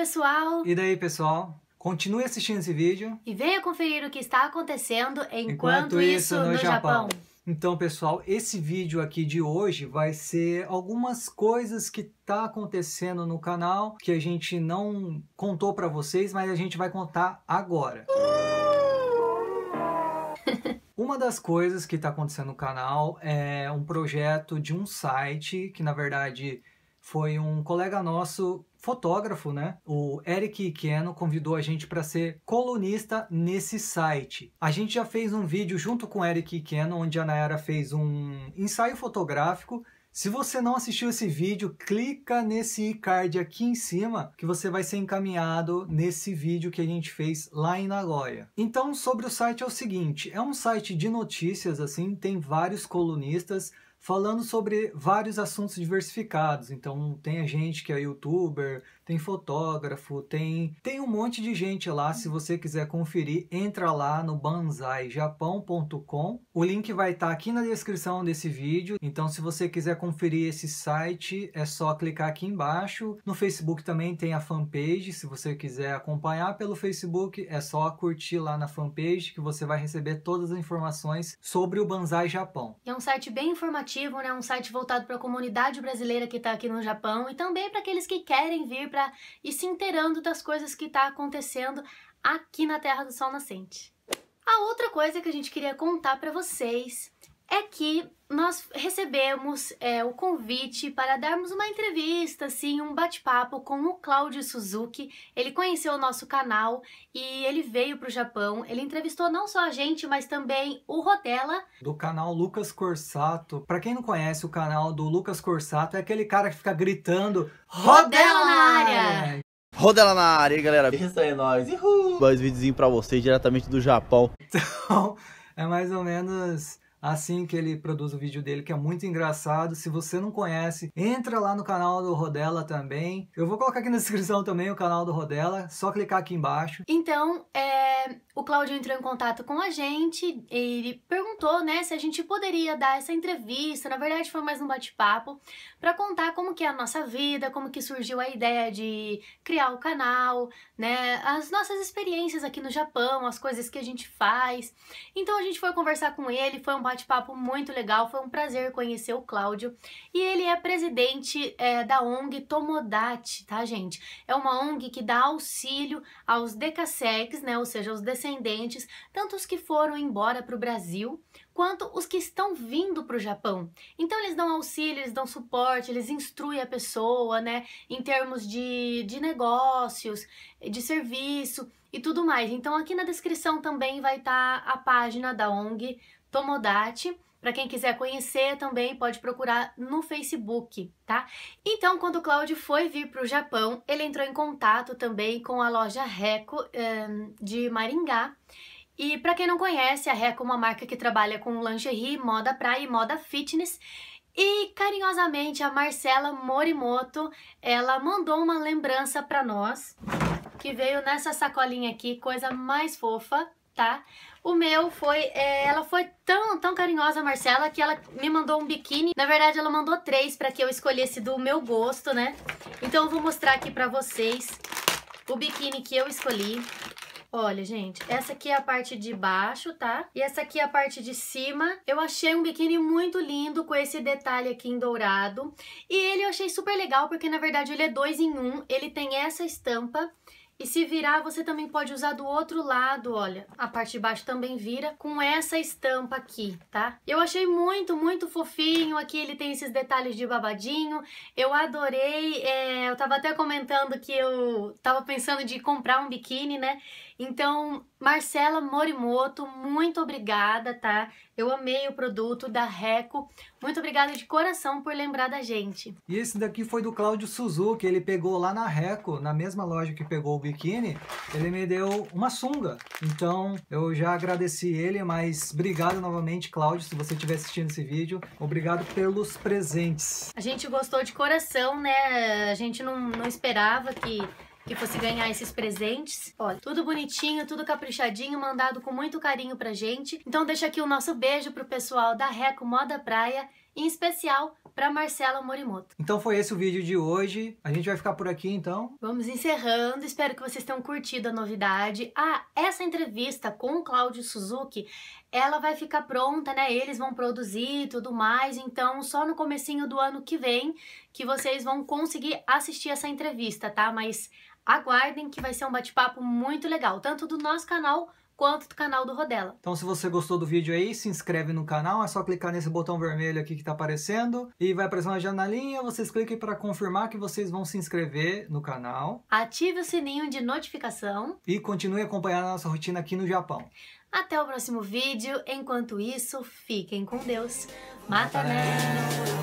pessoal! E daí, pessoal? Continue assistindo esse vídeo. E venha conferir o que está acontecendo enquanto, enquanto isso, no, no Japão. Japão. Então, pessoal, esse vídeo aqui de hoje vai ser algumas coisas que tá acontecendo no canal que a gente não contou para vocês, mas a gente vai contar agora. Uma das coisas que está acontecendo no canal é um projeto de um site que, na verdade, foi um colega nosso fotógrafo, né? O Eric Keno convidou a gente para ser colunista nesse site. A gente já fez um vídeo junto com o Eric Keno, onde a Nayara fez um ensaio fotográfico se você não assistiu esse vídeo, clica nesse card aqui em cima que você vai ser encaminhado nesse vídeo que a gente fez lá em Nagoya. Então, sobre o site é o seguinte, é um site de notícias assim, tem vários colunistas, falando sobre vários assuntos diversificados. Então tem a gente que é youtuber, tem fotógrafo, tem tem um monte de gente lá. Se você quiser conferir, entra lá no banzaijapão.com. O link vai estar tá aqui na descrição desse vídeo. Então se você quiser conferir esse site, é só clicar aqui embaixo. No Facebook também tem a fanpage. Se você quiser acompanhar pelo Facebook, é só curtir lá na fanpage que você vai receber todas as informações sobre o Banzai Japão. É um site bem informativo informativo, né? Um site voltado para a comunidade brasileira que está aqui no Japão e também para aqueles que querem vir para e se inteirando das coisas que está acontecendo aqui na Terra do Sol Nascente. A outra coisa que a gente queria contar para vocês é que nós recebemos é, o convite para darmos uma entrevista, assim, um bate-papo com o Cláudio Suzuki. Ele conheceu o nosso canal e ele veio para o Japão. Ele entrevistou não só a gente, mas também o Rodela. Do canal Lucas Corsato. Para quem não conhece o canal do Lucas Corsato, é aquele cara que fica gritando Rodela na área! Rodela na área, galera! Isso aí, é nós! Uhul! Dois videozinhos para vocês diretamente do Japão. Então, é mais ou menos assim que ele produz o vídeo dele, que é muito engraçado. Se você não conhece, entra lá no canal do Rodela também. Eu vou colocar aqui na descrição também o canal do Rodela, só clicar aqui embaixo. Então, é, o Cláudio entrou em contato com a gente, ele perguntou, né, se a gente poderia dar essa entrevista, na verdade foi mais um bate-papo, para contar como que é a nossa vida, como que surgiu a ideia de criar o canal, né, as nossas experiências aqui no Japão, as coisas que a gente faz. Então a gente foi conversar com ele, foi um bate-papo muito legal, foi um prazer conhecer o Cláudio. E ele é presidente é, da ONG Tomodachi, tá, gente? É uma ONG que dá auxílio aos decassegs, né, ou seja, os descendentes, tanto os que foram embora para o Brasil, quanto os que estão vindo para o Japão. Então eles dão auxílio, eles dão suporte, eles instruem a pessoa, né, em termos de, de negócios, de serviço e tudo mais. Então aqui na descrição também vai estar tá a página da ONG Tomodate para quem quiser conhecer, também pode procurar no Facebook, tá? Então, quando o Cláudio foi vir para o Japão, ele entrou em contato também com a loja Reco um, eh, de Maringá. E para quem não conhece, a Reco é uma marca que trabalha com lingerie, moda praia e moda fitness. E carinhosamente a Marcela Morimoto, ela mandou uma lembrança para nós, que veio nessa sacolinha aqui, coisa mais fofa tá? O meu foi, é, ela foi tão, tão carinhosa, Marcela, que ela me mandou um biquíni. Na verdade, ela mandou três para que eu escolhesse do meu gosto, né? Então eu vou mostrar aqui para vocês o biquíni que eu escolhi. Olha, gente, essa aqui é a parte de baixo, tá? E essa aqui é a parte de cima. Eu achei um biquíni muito lindo com esse detalhe aqui em dourado. E ele eu achei super legal porque, na verdade, ele é dois em um. Ele tem essa estampa e se virar, você também pode usar do outro lado, olha. A parte de baixo também vira com essa estampa aqui, tá? Eu achei muito, muito fofinho. Aqui ele tem esses detalhes de babadinho. Eu adorei. É, eu tava até comentando que eu tava pensando de comprar um biquíni, né? Então, Marcela Morimoto, muito obrigada, tá? Eu amei o produto da Reco. Muito obrigada de coração por lembrar da gente. E esse daqui foi do Cláudio Suzuki. Ele pegou lá na Reco, na mesma loja que pegou o biquíni, ele me deu uma sunga. Então eu já agradeci ele, mas obrigado novamente, Cláudio, se você estiver assistindo esse vídeo. Obrigado pelos presentes. A gente gostou de coração, né? A gente não, não esperava que que fosse ganhar esses presentes. Olha, tudo bonitinho, tudo caprichadinho, mandado com muito carinho pra gente. Então deixa aqui o nosso beijo pro pessoal da Reco Moda Praia, em especial para Marcela Morimoto. Então foi esse o vídeo de hoje. A gente vai ficar por aqui então. Vamos encerrando. Espero que vocês tenham curtido a novidade. Ah, essa entrevista com o Cláudio Suzuki, ela vai ficar pronta, né? Eles vão produzir e tudo mais. Então, só no comecinho do ano que vem que vocês vão conseguir assistir essa entrevista, tá? Mas aguardem que vai ser um bate-papo muito legal, tanto do nosso canal quanto do canal do Rodela. Então se você gostou do vídeo aí, se inscreve no canal, é só clicar nesse botão vermelho aqui que tá aparecendo e vai aparecer uma janelinha, vocês cliquem para confirmar que vocês vão se inscrever no canal. Ative o sininho de notificação. E continue acompanhando a nossa rotina aqui no Japão. Até o próximo vídeo, enquanto isso, fiquem com Deus. Mata, Mata né! né?